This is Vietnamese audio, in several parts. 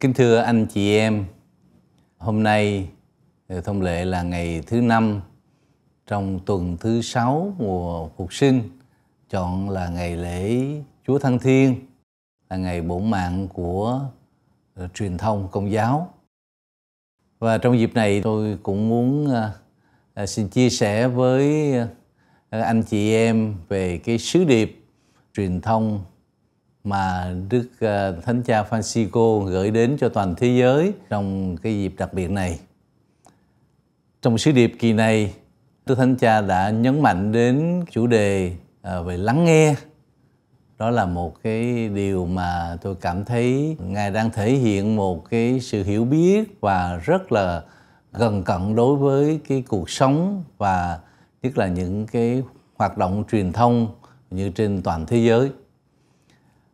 Kính thưa anh chị em, hôm nay ờ, thông lệ là ngày thứ năm trong tuần thứ sáu mùa phục sinh, chọn là ngày lễ Chúa Thăng Thiên, là ngày bổn mạng của ờ, truyền thông công giáo. Và trong dịp này tôi cũng muốn ờ, xin chia sẻ với anh chị em về cái sứ điệp truyền thông mà Đức ờ, Thánh Cha Francisco gửi đến cho toàn thế giới trong cái dịp đặc biệt này. Trong sứ điệp kỳ này, Đức Thánh Cha đã nhấn mạnh đến chủ đề ờ, về lắng nghe. Đó là một cái điều mà tôi cảm thấy Ngài đang thể hiện một cái sự hiểu biết và rất là gần cận đối với cái cuộc sống và nhất là những cái hoạt động truyền thông như trên toàn thế giới.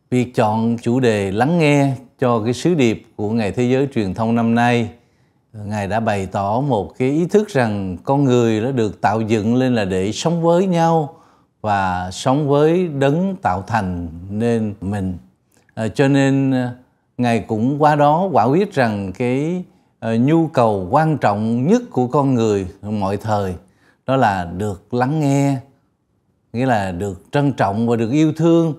Việc chọn chủ đề lắng nghe cho cái sứ điệp của Ngày Thế giới Truyền thông năm nay, Ngài đã bày tỏ một cái ý thức rằng con người đã được tạo dựng lên là để sống với nhau và sống với đấng tạo thành nên mình. À, cho nên à, Ngài cũng qua đó quả quyết rằng cái à, nhu cầu quan trọng nhất của con người mọi thời đó là được lắng nghe, nghĩa là được trân trọng và được yêu thương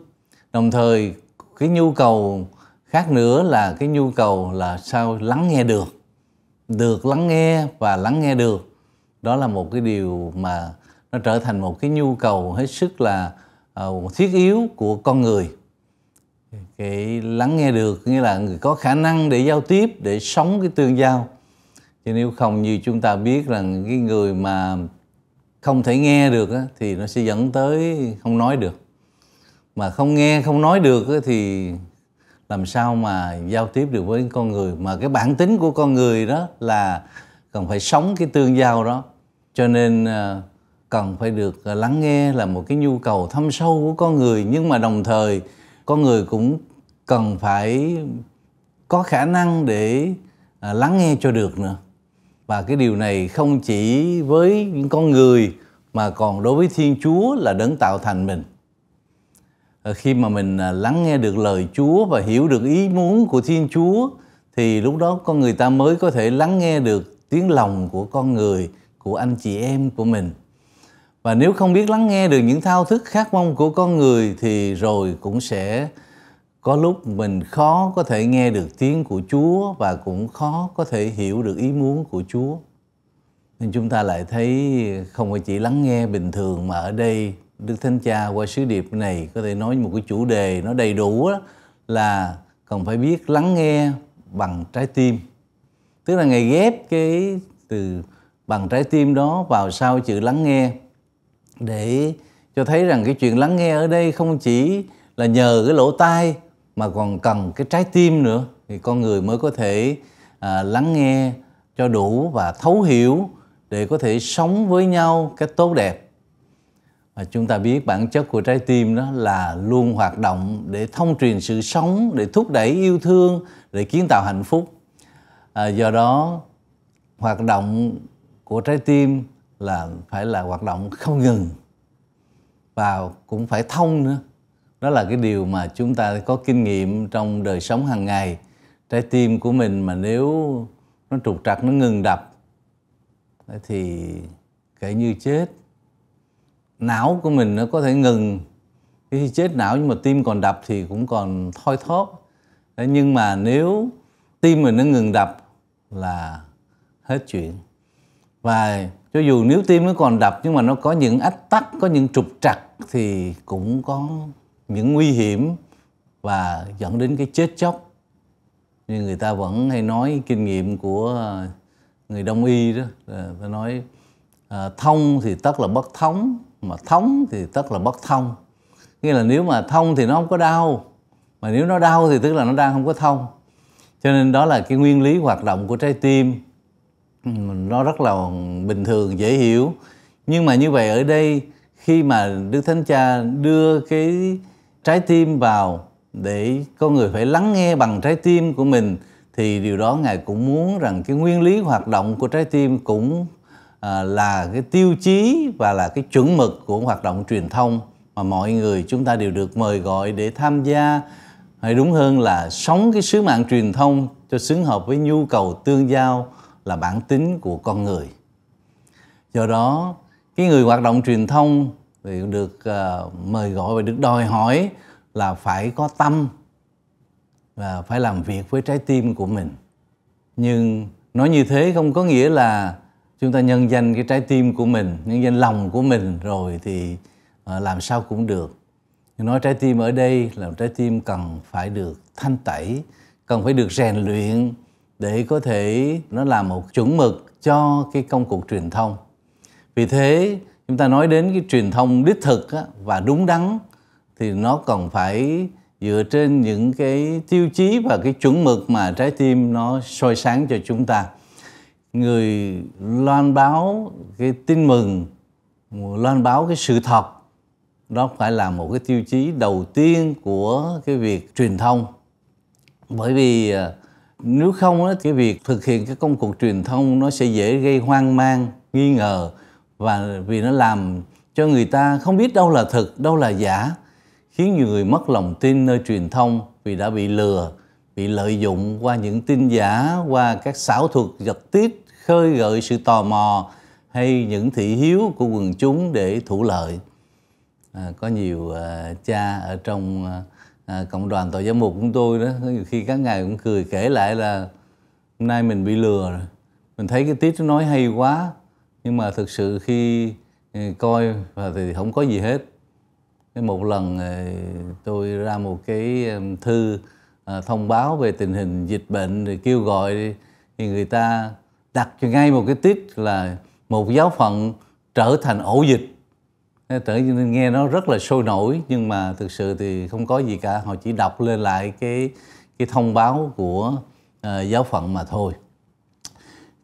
đồng thời cái nhu cầu khác nữa là cái nhu cầu là sao lắng nghe được được lắng nghe và lắng nghe được đó là một cái điều mà nó trở thành một cái nhu cầu hết sức là uh, thiết yếu của con người cái lắng nghe được nghĩa là người có khả năng để giao tiếp để sống cái tương giao chứ nếu không như chúng ta biết rằng cái người mà không thể nghe được á, thì nó sẽ dẫn tới không nói được mà không nghe không nói được thì làm sao mà giao tiếp được với con người mà cái bản tính của con người đó là cần phải sống cái tương giao đó cho nên ờ, cần phải được ờ, lắng nghe là một cái nhu cầu thâm sâu của con người nhưng mà đồng thời con người cũng cần phải có khả năng để ờ, lắng nghe cho được nữa và cái điều này không chỉ với những con người mà còn đối với thiên chúa là đấng tạo thành mình Ờ, khi mà mình à, lắng nghe được lời Chúa và hiểu được ý muốn của Thiên Chúa thì lúc đó con người ta mới có thể lắng nghe được tiếng lòng của con người, của anh chị em của mình. Và nếu không biết lắng nghe được những thao thức khát mong của con người thì rồi cũng sẽ có lúc mình khó có thể nghe được tiếng của Chúa và cũng khó có thể hiểu được ý muốn của Chúa. Nên chúng ta lại thấy không phải chỉ lắng nghe bình thường mà ở đây Đức Thánh Cha qua sứ điệp này có thể nói một cái chủ đề nó đầy đủ đó, là cần phải biết lắng nghe bằng trái tim. Tức là Ngài ghép cái từ bằng trái tim đó vào sau chữ lắng nghe để cho thấy rằng cái chuyện lắng nghe ở đây không chỉ là nhờ cái lỗ tai mà còn cần cái trái tim nữa thì con người mới có thể à, lắng nghe cho đủ và thấu hiểu để có thể sống với nhau cách tốt đẹp và chúng ta biết bản chất của trái tim đó là luôn hoạt động để thông truyền sự sống để thúc đẩy yêu thương để kiến tạo hạnh phúc à, do đó hoạt động của trái tim là phải là hoạt động không ngừng và cũng phải thông nữa đó là cái điều mà chúng ta có kinh nghiệm trong đời sống hàng ngày trái tim của mình mà nếu nó trục trặc nó ngừng đập thì kể như chết não của mình nó có thể ngừng khi chết não nhưng mà tim còn đập thì cũng còn thoi thóp nhưng mà nếu tim mình nó ngừng đập là hết chuyện và cho dù nếu tim nó còn đập nhưng mà nó có những ách tắc có những trục trặc thì cũng có những nguy hiểm và dẫn đến cái chết chóc như người ta vẫn hay nói kinh nghiệm của người đông y đó ta nói à, thông thì tất là bất thống mà thống thì tức là bất thông nghĩa là nếu mà thông thì nó không có đau mà nếu nó đau thì tức là nó đang không có thông cho nên đó là cái nguyên lý hoạt động của trái tim ừ, nó rất là bình thường dễ hiểu nhưng mà như vậy ở đây khi mà đức thánh cha đưa cái trái tim vào để con người phải lắng nghe bằng trái tim của mình thì điều đó ngài cũng muốn rằng cái nguyên lý hoạt động của trái tim cũng À, là cái tiêu chí và là cái chuẩn mực của hoạt động truyền thông mà mọi người chúng ta đều được mời gọi để tham gia hay đúng hơn là sống cái sứ mạng truyền thông cho xứng hợp với nhu cầu tương giao là bản tính của con người do đó cái người hoạt động truyền thông thì được uh, mời gọi và được đòi hỏi là phải có tâm và phải làm việc với trái tim của mình nhưng nói như thế không có nghĩa là chúng ta nhân danh cái trái tim của mình nhân danh lòng của mình rồi thì à, làm sao cũng được nói trái tim ở đây là trái tim cần phải được thanh tẩy cần phải được rèn luyện để có thể nó là một chuẩn mực cho cái công cuộc truyền thông vì thế chúng ta nói đến cái truyền thông đích thực và đúng đắn thì nó cần phải dựa trên những cái tiêu chí và cái chuẩn mực mà trái tim nó soi sáng cho chúng ta người loan báo cái tin mừng loan báo cái sự thật đó phải là một cái tiêu chí đầu tiên của cái việc truyền thông bởi vì à, nếu không đó, cái việc thực hiện cái công cuộc truyền thông nó sẽ dễ gây hoang mang nghi ngờ và vì nó làm cho người ta không biết đâu là thật đâu là giả khiến nhiều người mất lòng tin nơi truyền thông vì đã bị lừa bị lợi dụng qua những tin giả qua các xảo thuật giật tít khơi gợi sự tò mò hay những thị hiếu của quần chúng để thủ lợi à, có nhiều à, cha ở trong à, à cộng đoàn tội giám mục của tôi đó có nhiều khi các ngài cũng cười kể lại là hôm nay mình bị lừa rồi mình thấy cái tiết nó nói hay quá nhưng mà thực sự khi ừ, coi và thì không có gì hết một lần à, tôi ra một cái thư À, thông báo về tình hình dịch bệnh rồi kêu gọi thì người ta đặt cho ngay một cái tít là một giáo phận trở thành ổ dịch trở nên nghe nó rất là sôi nổi nhưng mà thực sự thì không có gì cả họ chỉ đọc lên lại cái cái thông báo của uh, giáo phận mà thôi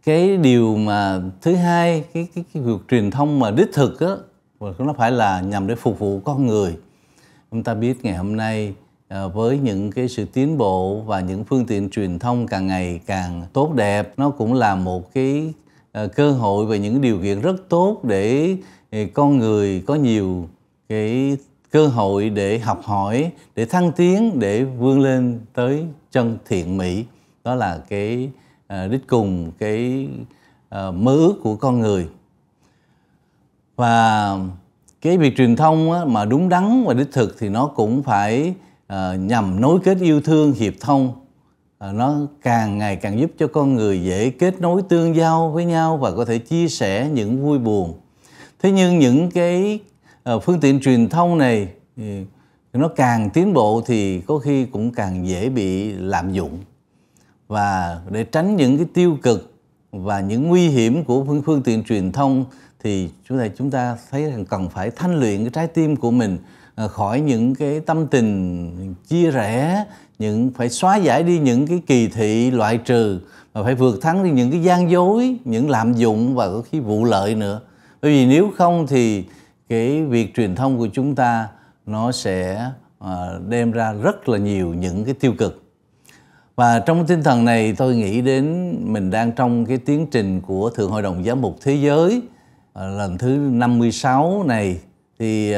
cái điều mà thứ hai cái cái, cái việc truyền thông mà đích thực á nó phải là nhằm để phục vụ con người chúng ta biết ngày hôm nay Ờ, với những cái sự tiến bộ và những phương tiện truyền thông càng ngày càng tốt đẹp nó cũng là một cái ờ, cơ hội và những điều kiện rất tốt để ờ, con người có nhiều cái cơ hội để học hỏi để thăng tiến để vươn lên tới chân thiện mỹ đó là cái đích cùng cái mơ ước của con người và cái việc truyền thông mà đúng đắn và đích thực thì nó cũng phải à, nhằm nối kết yêu thương hiệp thông à, nó càng ngày càng giúp cho con người dễ kết nối tương giao với nhau và có thể chia sẻ những vui buồn thế nhưng những cái à, phương tiện truyền thông này thì nó càng tiến bộ thì có khi cũng càng dễ bị lạm dụng và để tránh những cái tiêu cực và những nguy hiểm của phương, phương tiện truyền thông thì chúng ta chúng ta thấy rằng cần phải thanh luyện cái trái tim của mình Ờ, khỏi những cái tâm tình chia rẽ những phải xóa giải đi những cái kỳ thị loại trừ và phải vượt thắng đi những cái gian dối những lạm dụng và có khi vụ lợi nữa bởi vì nếu không thì cái việc truyền thông của chúng ta nó sẽ ờ, đem ra rất là nhiều những cái tiêu cực và trong tinh thần này tôi nghĩ đến mình đang trong cái tiến trình của Thượng Hội đồng Giám mục Thế giới ờ, lần thứ 56 này thì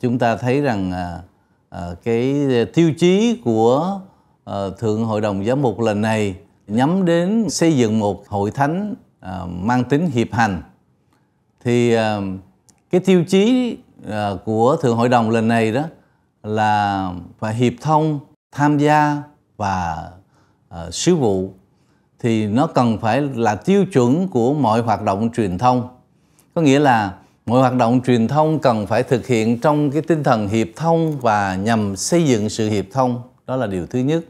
chúng ta thấy rằng à, à, cái tiêu chí của à, thượng hội đồng giám mục lần này nhắm đến xây dựng một hội thánh mang tính hiệp hành thì cái tiêu chí của thượng hội đồng lần này đó là phải hiệp thông tham gia và sứ vụ thì nó cần phải là tiêu chuẩn của mọi hoạt động truyền thông có nghĩa là mọi hoạt động truyền thông cần phải thực hiện trong cái tinh thần hiệp thông và nhằm xây dựng sự hiệp thông đó là điều thứ nhất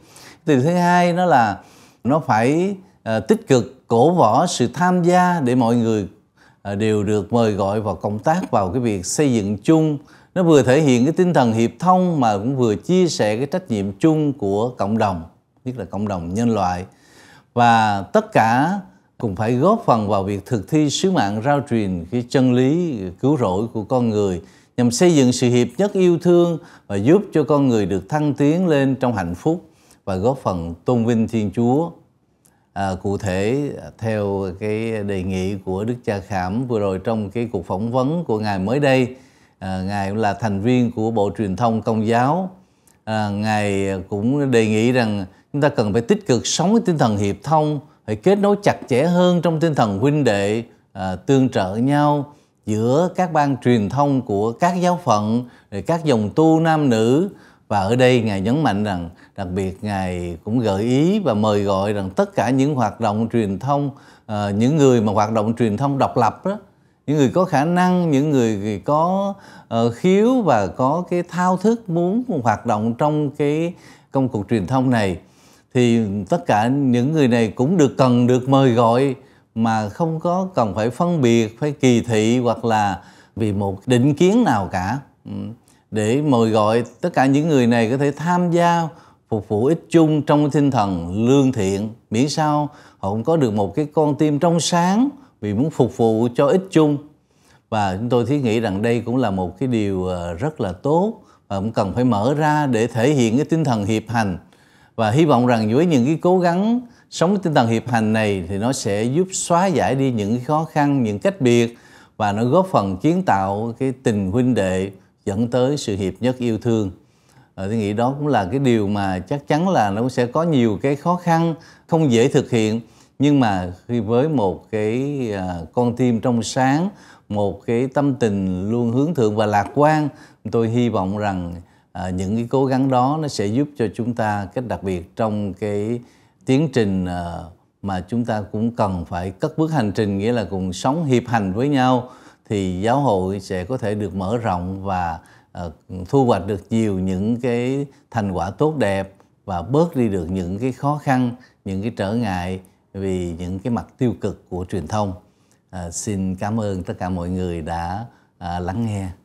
điều thứ hai đó là nó phải uh, tích cực cổ võ sự tham gia để mọi người uh, đều được mời gọi vào công tác vào cái việc xây dựng chung nó vừa thể hiện cái tinh thần hiệp thông mà cũng vừa chia sẻ cái trách nhiệm chung của cộng đồng nhất là cộng đồng nhân loại và tất cả cũng phải góp phần vào việc thực thi sứ mạng rao truyền cái chân lý cứu rỗi của con người nhằm xây dựng sự hiệp nhất yêu thương và giúp cho con người được thăng tiến lên trong hạnh phúc và góp phần tôn vinh Thiên Chúa. À, cụ thể theo cái đề nghị của Đức Cha Khảm vừa rồi trong cái cuộc phỏng vấn của ngài mới đây, à, ngài cũng là thành viên của Bộ Truyền thông Công giáo, à, ngài cũng đề nghị rằng chúng ta cần phải tích cực sống với tinh thần hiệp thông phải kết nối chặt chẽ hơn trong tinh thần huynh đệ à, tương trợ nhau giữa các ban truyền thông của các giáo phận rồi các dòng tu nam nữ và ở đây ngài nhấn mạnh rằng đặc biệt ngài cũng gợi ý và mời gọi rằng tất cả những hoạt động truyền thông à, những người mà hoạt động truyền thông độc lập đó những người có khả năng những người có uh, khiếu và có cái thao thức muốn hoạt động trong cái công cuộc truyền thông này thì tất cả những người này cũng được cần được mời gọi mà không có cần phải phân biệt phải kỳ thị hoặc là vì một định kiến nào cả ừ. để mời gọi tất cả những người này có thể tham gia phục vụ ích chung trong tinh thần lương thiện miễn sao họ cũng có được một cái con tim trong sáng vì muốn phục vụ cho ích chung và chúng tôi thiết nghĩ rằng đây cũng là một cái điều ờ, rất là tốt và cũng cần phải mở ra để thể hiện cái tinh thần hiệp hành và hy vọng rằng với những cái cố gắng sống tinh thần hiệp hành này thì nó sẽ giúp xóa giải đi những khó khăn những cách biệt và nó góp phần kiến tạo cái tình huynh đệ dẫn tới sự hiệp nhất yêu thương à, tôi nghĩ đó cũng là cái điều mà chắc chắn là nó sẽ có nhiều cái khó khăn không dễ thực hiện nhưng mà khi với một cái à, con tim trong sáng một cái tâm tình luôn hướng thượng và lạc quan tôi hy vọng rằng à, những cái cố gắng đó nó sẽ giúp cho chúng ta cách đặc biệt trong cái tiến trình à, mà chúng ta cũng cần phải cất bước hành trình nghĩa là cùng sống hiệp hành với nhau thì giáo hội sẽ có thể được mở rộng và à, thu hoạch được nhiều những cái thành quả tốt đẹp và bớt đi được những cái khó khăn những cái trở ngại vì những cái mặt tiêu cực của truyền thông à, xin cảm ơn tất cả mọi người đã à, lắng nghe